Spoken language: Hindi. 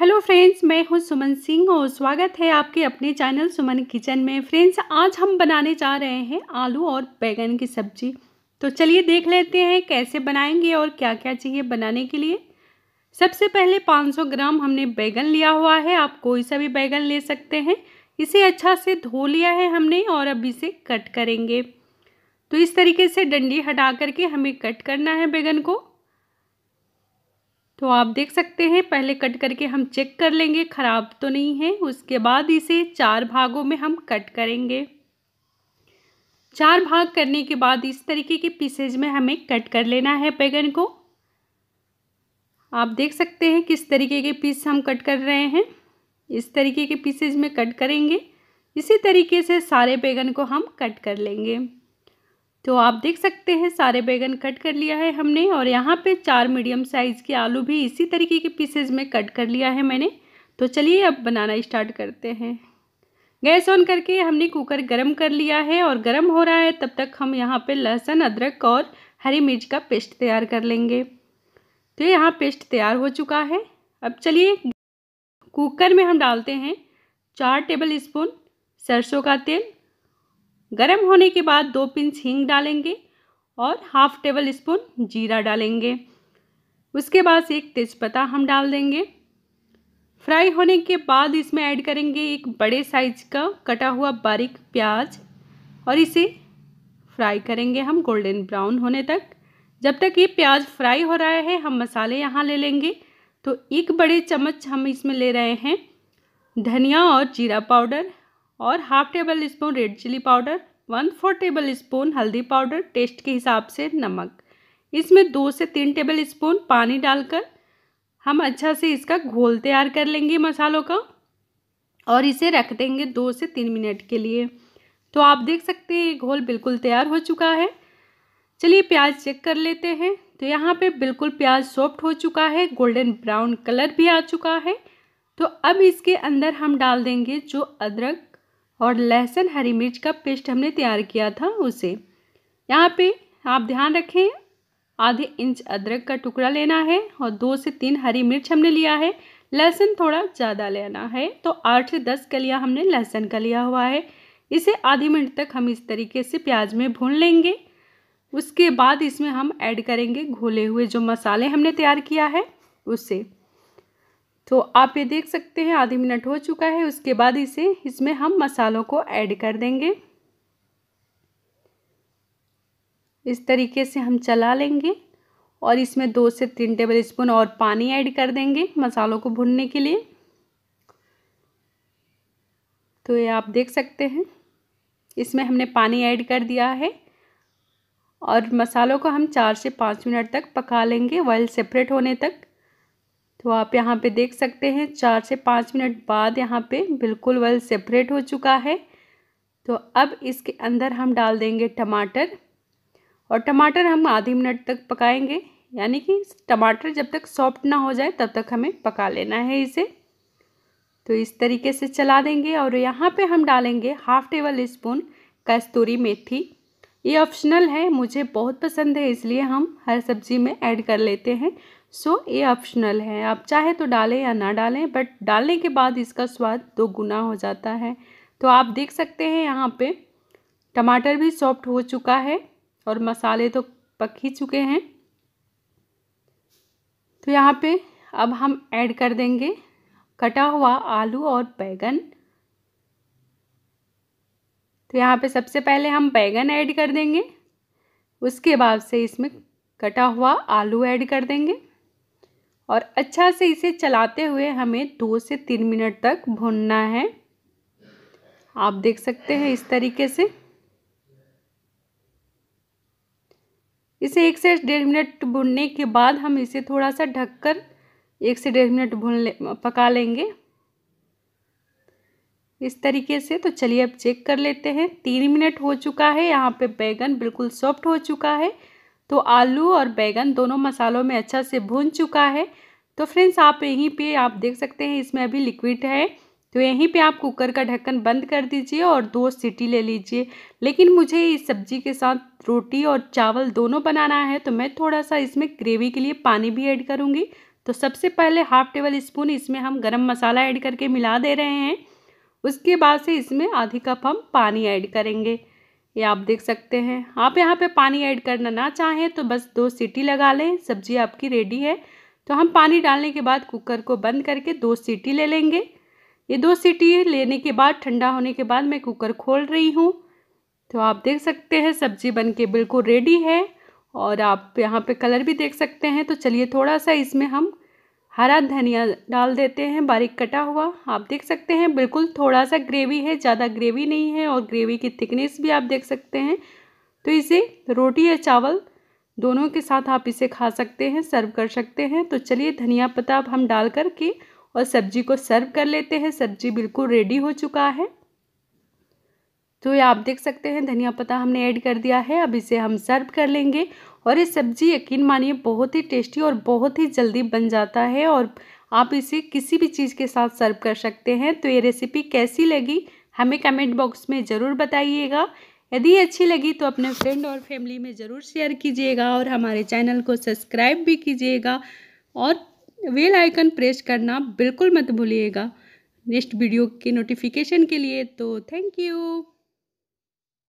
हेलो फ्रेंड्स मैं हूं सुमन सिंह और स्वागत है आपके अपने चैनल सुमन किचन में फ्रेंड्स आज हम बनाने जा रहे हैं आलू और बैगन की सब्जी तो चलिए देख लेते हैं कैसे बनाएंगे और क्या क्या चाहिए बनाने के लिए सबसे पहले 500 ग्राम हमने बैगन लिया हुआ है आप कोई सा भी बैगन ले सकते हैं इसे अच्छा से धो लिया है हमने और अब इसे कट करेंगे तो इस तरीके से डंडी हटा करके हमें कट करना है बैगन को तो आप देख सकते हैं पहले कट करके हम चेक कर लेंगे ख़राब तो नहीं है उसके बाद इसे चार भागों में हम कट करेंगे चार भाग करने के बाद इस तरीके के पीसेज में हमें कट कर लेना है बैगन को आप देख सकते हैं किस तरीके के पीस हम कट कर रहे हैं इस तरीके के पीसेज में कट करेंगे इसी तरीके से सारे बैगन को हम कट कर लेंगे तो आप देख सकते हैं सारे बैगन कट कर लिया है हमने और यहाँ पे चार मीडियम साइज़ के आलू भी इसी तरीके के पीसेज में कट कर लिया है मैंने तो चलिए अब बनाना स्टार्ट करते हैं गैस ऑन करके हमने कुकर गरम कर लिया है और गरम हो रहा है तब तक हम यहाँ पे लहसुन अदरक और हरी मिर्च का पेस्ट तैयार कर लेंगे तो यहाँ पेस्ट तैयार हो चुका है अब चलिए कुकर में हम डालते हैं चार टेबल स्पून सरसों का तेल गर्म होने के बाद दो पिंच हींग डालेंगे और हाफ टेबल स्पून जीरा डालेंगे उसके बाद एक तेज़पत्ता हम डाल देंगे फ्राई होने के बाद इसमें ऐड करेंगे एक बड़े साइज का कटा हुआ बारीक प्याज और इसे फ्राई करेंगे हम गोल्डन ब्राउन होने तक जब तक ये प्याज फ्राई हो रहा है हम मसाले यहाँ ले लेंगे तो एक बड़े चम्मच हम इसमें ले रहे हैं धनिया और जीरा पाउडर और half tablespoon red chilli powder one four tablespoon हल्दी पाउडर टेस्ट के हिसाब से नमक इसमें दो से तीन टेबल स्पून पानी डालकर हम अच्छा से इसका घोल तैयार कर लेंगे मसालों का और इसे रख देंगे दो से तीन मिनट के लिए तो आप देख सकते हैं ये घोल बिल्कुल तैयार हो चुका है चलिए प्याज चेक कर लेते हैं तो यहाँ पे बिल्कुल प्याज सॉफ्ट हो चुका है गोल्डन ब्राउन कलर भी आ चुका है तो अब इसके अंदर हम डाल देंगे जो अदरक और लहसुन हरी मिर्च का पेस्ट हमने तैयार किया था उसे यहाँ पे आप ध्यान रखें आधे इंच अदरक का टुकड़ा लेना है और दो से तीन हरी मिर्च हमने लिया है लहसुन थोड़ा ज़्यादा लेना है तो आठ से दस कलिया हमने लहसुन का लिया हुआ है इसे आधे मिनट तक हम इस तरीके से प्याज में भून लेंगे उसके बाद इसमें हम ऐड करेंगे घोले हुए जो मसाले हमने तैयार किया है उससे तो आप ये देख सकते हैं आधे मिनट हो चुका है उसके बाद इसे इसमें हम मसालों को ऐड कर देंगे इस तरीके से हम चला लेंगे और इसमें दो से तीन टेबल स्पून और पानी ऐड कर देंगे मसालों को भुनने के लिए तो ये आप देख सकते हैं इसमें हमने पानी ऐड कर दिया है और मसालों को हम चार से पाँच मिनट तक पका लेंगे ऑयल सेपरेट होने तक तो आप यहाँ पे देख सकते हैं चार से पाँच मिनट बाद यहाँ पे बिल्कुल वेल सेपरेट हो चुका है तो अब इसके अंदर हम डाल देंगे टमाटर और टमाटर हम आधे मिनट तक पकाएंगे यानी कि टमाटर जब तक सॉफ्ट ना हो जाए तब तक हमें पका लेना है इसे तो इस तरीके से चला देंगे और यहाँ पे हम डालेंगे half tablespoon kasuri methi ये ऑप्शनल है मुझे बहुत पसंद है इसलिए हम हर सब्ज़ी में ऐड कर लेते हैं सो so, ये ऑप्शनल है आप चाहे तो डालें या ना डालें बट डालने के बाद इसका स्वाद दो गुना हो जाता है तो आप देख सकते हैं यहाँ पे टमाटर भी सॉफ्ट हो चुका है और मसाले तो पक ही चुके हैं तो यहाँ पे अब हम ऐड कर देंगे कटा हुआ आलू और बैगन तो यहाँ पे सबसे पहले हम बैगन ऐड कर देंगे उसके बाद से इसमें कटा हुआ आलू ऐड कर देंगे और अच्छा से इसे चलाते हुए हमें दो से तीन मिनट तक भूनना है आप देख सकते हैं इस तरीके से इसे एक से डेढ़ मिनट भूनने के बाद हम इसे थोड़ा सा ढककर एक से डेढ़ मिनट भून ले पका लेंगे इस तरीके से तो चलिए अब चेक कर लेते हैं तीन मिनट हो चुका है यहाँ पे बैगन बिल्कुल सॉफ्ट हो चुका है तो आलू और बैगन दोनों मसालों में अच्छा से भून चुका है तो फ्रेंड्स आप यहीं पे आप देख सकते हैं इसमें अभी लिक्विड है तो यहीं पे आप कुकर का ढक्कन बंद कर दीजिए और दो सीटी ले लीजिए लेकिन मुझे इस सब्जी के साथ रोटी और चावल दोनों बनाना है तो मैं थोड़ा सा इसमें ग्रेवी के लिए पानी भी ऐड करूँगी तो सबसे पहले हाफ टेबल स्पून इसमें हम गरम मसाला ऐड करके मिला दे रहे हैं उसके बाद से इसमें आधी कप हम पानी ऐड करेंगे ये आप देख सकते हैं आप यहाँ पे पानी ऐड करना ना चाहें तो बस दो सीटी लगा लें सब्जी आपकी रेडी है तो हम पानी डालने के बाद कुकर को बंद करके दो सीटी ले लेंगे ये दो सीटी लेने के बाद ठंडा होने के बाद मैं कुकर खोल रही हूँ तो आप देख सकते हैं सब्जी बन के बिल्कुल रेडी है और आप यहाँ पे कलर भी देख सकते हैं तो चलिए थोड़ा सा इसमें हम हरा धनिया डाल देते हैं बारीक कटा हुआ आप देख सकते हैं बिल्कुल थोड़ा सा ग्रेवी है ज़्यादा ग्रेवी नहीं है और ग्रेवी की थिकनेस भी आप देख सकते हैं तो इसे रोटी या चावल दोनों के साथ आप इसे खा सकते हैं सर्व कर सकते हैं तो चलिए धनिया पत्ता अब हम डाल करके और सब्जी को सर्व कर लेते हैं सब्जी बिल्कुल रेडी हो चुका है तो ये आप देख सकते हैं धनिया पत्ता हमने ऐड कर दिया है अब इसे हम सर्व कर लेंगे और ये सब्ज़ी यकीन मानिए बहुत ही टेस्टी और बहुत ही जल्दी बन जाता है और आप इसे किसी भी चीज़ के साथ सर्व कर सकते हैं तो ये रेसिपी कैसी लगी हमें कमेंट बॉक्स में ज़रूर बताइएगा यदि अच्छी लगी तो अपने फ्रेंड और फैमिली में ज़रूर शेयर कीजिएगा और हमारे चैनल को सब्सक्राइब भी कीजिएगा और वेल आइकन प्रेस करना बिल्कुल मत भूलिएगा नेक्स्ट वीडियो के नोटिफिकेशन के लिए तो थैंक यू